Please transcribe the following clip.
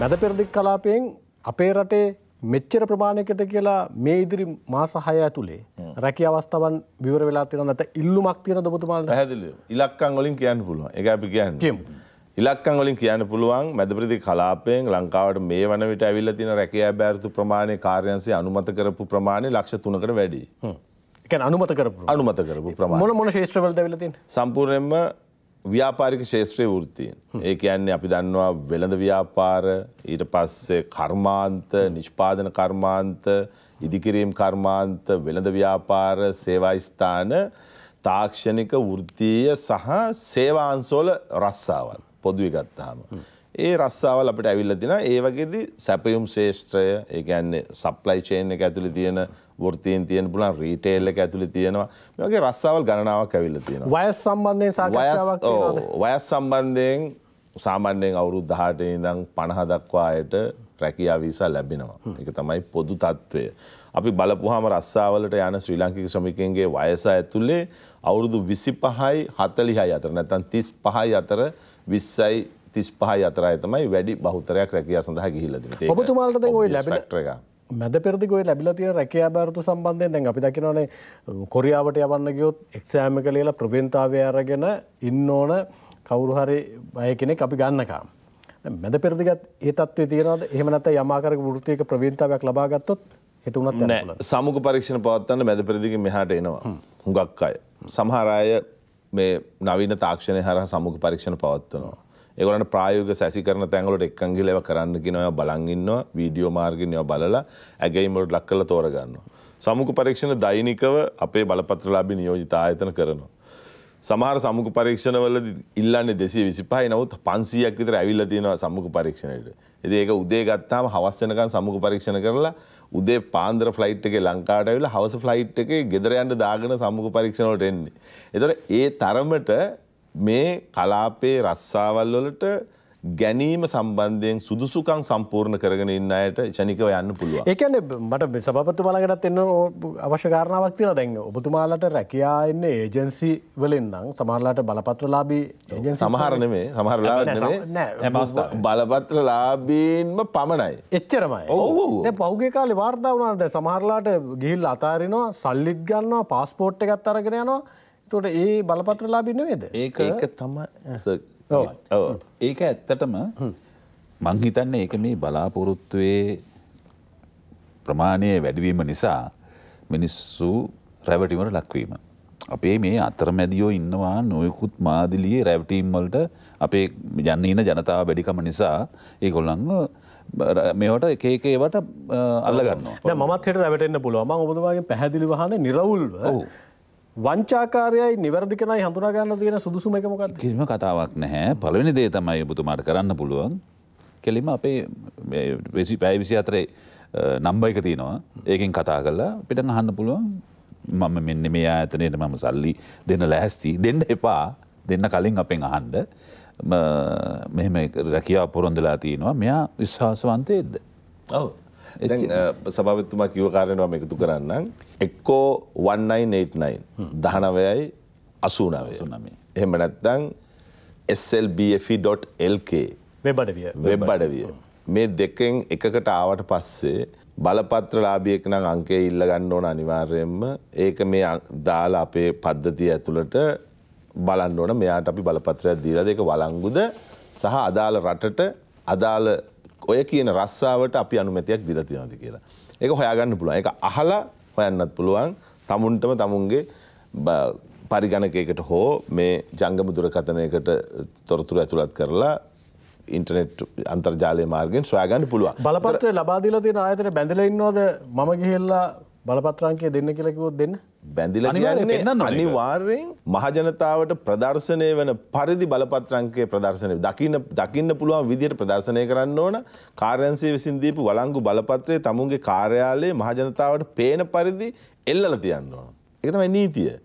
මැද පෙරදික් කලාපයෙන් අපේ රටේ මෙච්චර ප්‍රමාණයකට කියලා මේ ඉදිරි මාස හය ඇතුළේ රැකි අවස්ථාවන් විවර වෙලා තියෙන නැත ඉල්ලුමක් තියෙන දොබතුමාට පැහැදිලි ඉලක්කම් වලින් කියන්න පුළුවන් ඒක අපි කියන්නේ ඉලක්කම් වලින් කියන්න පුළුවන් මැද ප්‍රදේශ කලාපයෙන් ලංකාවට මේ වන විට ඇවිල්ලා තියෙන රැකියා බෑරතු ප්‍රමාණය කාර්යංශය අනුමත කරපු ප්‍රමාණය ලක්ෂ 3කට වැඩියි. ඒ කියන්නේ අනුමත කරපු අනුමත කරපු ප්‍රමාණය මොන මොන ශේෂ්ත්‍රවලද ඇවිල්ලා තියෙන්නේ? සම්පූර්ණයෙන්ම ව්‍යාපාරික ශේත්‍රය වෘත්තියෙන්. ඒ කියන්නේ අපි දන්නවා වෙළඳ ව්‍යාපාර ඊට පස්සේ කර්මාන්ත නිෂ්පාදන කර්මාන්ත ඉදිකිරීම් කර්මාන්ත වෙළඳ ව්‍යාපාර සේවා ස්ථාන තාක්ෂණික වෘත්තීය සහ සේවාංශවල රස්සාවල් පොදුවේ ගත්තාම. ඒ රස්සාවල් අපිට ඇවිල්ල තින ඒවගේද සැපයුම් ශේෂත්‍රය ඒගැන්නේ සප්ලයි චේන් එක ඇතුළි තියෙන ෘතියන් තියෙන් පුලන් රීටේල්ල එක ඇතුළි තියෙනවා මේගේ රස්සාවල් ගණනාවක් ඇවිල්ල තියෙන වයස් සම්බන්ධය වයස් සම්බන්ධයෙන් සාමාන්‍යයෙන් අවුරුද් දහට ඉඳං පණහ දක්වායට රැකියා වීසා ලැබෙනවා එක තමයි පොදු තත්ත්වය. අපි බලපුහම රස්සාවලට යන ශ්‍රී ලංකික ශ්‍රමිකන්ගේ වයස ඇතුළේ අවුරුදු විසි පහයි හතලිහයි අතර නැතන් තිස් පහයි අතර විස්සයි තිස්පහ අතරය තමයි වැඩි බහතරයක් රැකිය සඳහා ගිහිලදී ඔබතුමාට ඔය ලැබෙන මැද පෙරදිගොය ලැබිලා තියෙන රැකියා භාරත සම්බන්ධයෙන් දැන් අපි දකිනවනේ කොරියාවට යවන්න ගියොත් එක්සෑම කලේලා ප්‍රවේන්තාවය අරගෙන ඉන්න ඕන කවුරු හරි අය කෙනෙක් අපි ගන්නකම්. මැද පෙරදිගත් ඒ තත්වේ තියෙනද එහමනත් යමාකරක ෘතියක ප්‍රවීන්තාවයක් ලබාගත්තොත් හිටුනත් නෑ සමුග පරීක්ෂණ පවත්වන්න මැද පෙරදිග මෙහට එනවා හුඟක් අය. සමහරාය මේ නවීන තාක්ෂණය හර සමුග පරීක්ෂණ පවත්වනවා. ඒගොලට ප්‍රායෝග සැසි කරන තැන්ගලට එක්කංගිල ඒව කරන්න කිනොය බලංගන්නවා වීඩියෝ මාර්ගෙන්යෝ බලලා ඇගැයිමට ලක් කල තෝරගන්නවා. සමුක පරීක්ෂණ දෛනිකව අපේ බලපත්‍රලාබි නියෝජිත ආයතන කරනවා. සමහර සමුක පරීක්ෂණවල ඉල්ලන්නේ දෙසේ විසිපහයි නවත් පන්සියක් විතර ඇවිල්ල තියෙනවා සම්මුක පරීක්ෂණයට. එද ඒක උදේ ගත්තාම හවස්සනකන් සමුක පරීක්ෂණ කරලා උදේ පාන්දර ෆ්ලයිට් එකේ ලංකාට ඇවිල්ලා හවස ෆ්ලයිට් එකේ ගෙදර යන්න දාගෙන සම්මුක පරීක්ෂණවලට එන්නේ. ඒතර ඒ තරමට මේ කලාපේ රස්සාවල් වලට ගැනීම සම්බන්ධයෙන් සුදුසුකම් සම්පූර්ණ කරගෙන ඉන්න අයට ෂනිකව යන්න පුළුවන්. ඒ කියන්නේ මට සභාපතිතුමාලකටත් එන්න අවශ්‍ය කාරණාවක් තියෙනවා දැන් ඔබතුමාලට රැකියා ඉන්නේ ඒජන්සි වලින් නම් සමහරලාට බලපත්‍රලාභී ඒජන්සි සමහර නෙමෙයි සමහර ලාභ බලපත්‍රලාභීන්ම පමණයි. එච්චරමයි. ඔව්. දැන් පහුගිය කාලේ වාර්තා වුණාට සමහරලාට ගිහිල්ලා අතාරිනවා සල්ලිත් ගන්නවා පාස්පෝර්ට් එකත් අරගෙන යනවා තොට ඒ බලපත්‍රලාබි නවේද ඒක ඒක තම ඒක ඇත්තටම මං හිතන්න ඒක මේ බලාපොරොත්තුවේ ප්‍රමාණය වැඩවීම නිසා මිනිස්සු රැවටිමට ලක්වීම. අපේ මේ අතරමැදියෝ ඉන්නවා නොයකුත් මාදිලියේ රැවටීම්වලට අපේ ජන්න ඉන්න ජනතාව වැඩිකම නිසා ඒ ගොල්ලංව මේවට එකඒකේවට අල්ලගන්න මත් හෙට රැවටෙන්න්න පුළුවම ඔබදවාගේ පැහැදිලි වහන නිරවුල්ව වංචාකාරයයි නිවැරදිකනයි හඳුනාගන්න තියෙන සුදුසුම එකමොක් කිසිම කතාවක් නැහැ පලවෙනි දේ තමයි බුතුමාට කරන්න පුළුවන් කෙලිම අපේ වෙසි පැයි විසි අතරේ නම්බ එක තියෙනවා ඒකෙන් කතා කරලා පිට අහන්න පුළුවන් මම මෙන්න මේ ආතනයට මම සල්ලි දෙන්න ලැහැස්ති දෙන්න එපා දෙන්න කලින් අපෙන් අහන්ඩ මෙහෙම රැකියා පොරොන්දලා තියෙනවා මෙයා විශ්වාසවන්තයේද. ඔව සභාවත්තුමා කිව කාරයනවාම එකතු කරන්න එක්කෝ 1989 දහනවයයි අසූනාවේ නමේ එහෙම නැත්තං SLBF.lk e වෙබ් අඩවිය මේ දෙකෙන් එකකට ආවට පස්සේ බලපත්‍ර ලාභියෙක් නම් අංකය ඉල්ල ගන්න ඕන අනිවාර්යයෙන්ම ඒක මේ දාලා අපේ පද්ධතිය ඇතුළට බලන්න ඕන මෙයාට අපි බලපත්‍රයක් දීලා ඒක වළංගුද සහ අදාළ රටට අදාළ ඔය කියන රස්සාාවට අපි අනුමැතියක් දිරතියනද කියලා. ඒක හොයාගන්න පුළුවන් එක අහලා හොයන්නත් පුළුවන් තමුන්ටම තමුන්ගේ පරිගණකයකට හෝ මේ ජංගම දුරකථනයකට තොරතුර ඇතුළත් කරලා ඉන්ටනෙට් අන්තර්ජාලය මාර්ගෙන් සොයාගන්න පුළුවන් බලපත්‍රය ලබාදිල තින ආයතන බැඳලඉන්නවාද මම ගිහෙල්ලා බලපත්‍රාන්කය දෙන්න කියලකිවොත් දෙන්න බැඳිල අනිවාර්යෙන් මහජනතාවට ප්‍රදර්ශනය වන පරිදි බලපත්‍රංකය ප්‍රදර්ශනය දකින්න දකින්න පුළුවන් විදියට ප්‍රදර්ශනය කරන්න ඕන කාර්යන්සේ විසින්දීපු වලංගු බලපත්‍රය තමුන්ගේ කාර්යාලයේ මහජනතාවට පේන පරිදි එල්ලල තියන්න ඕන. එකතමයි නීතිය.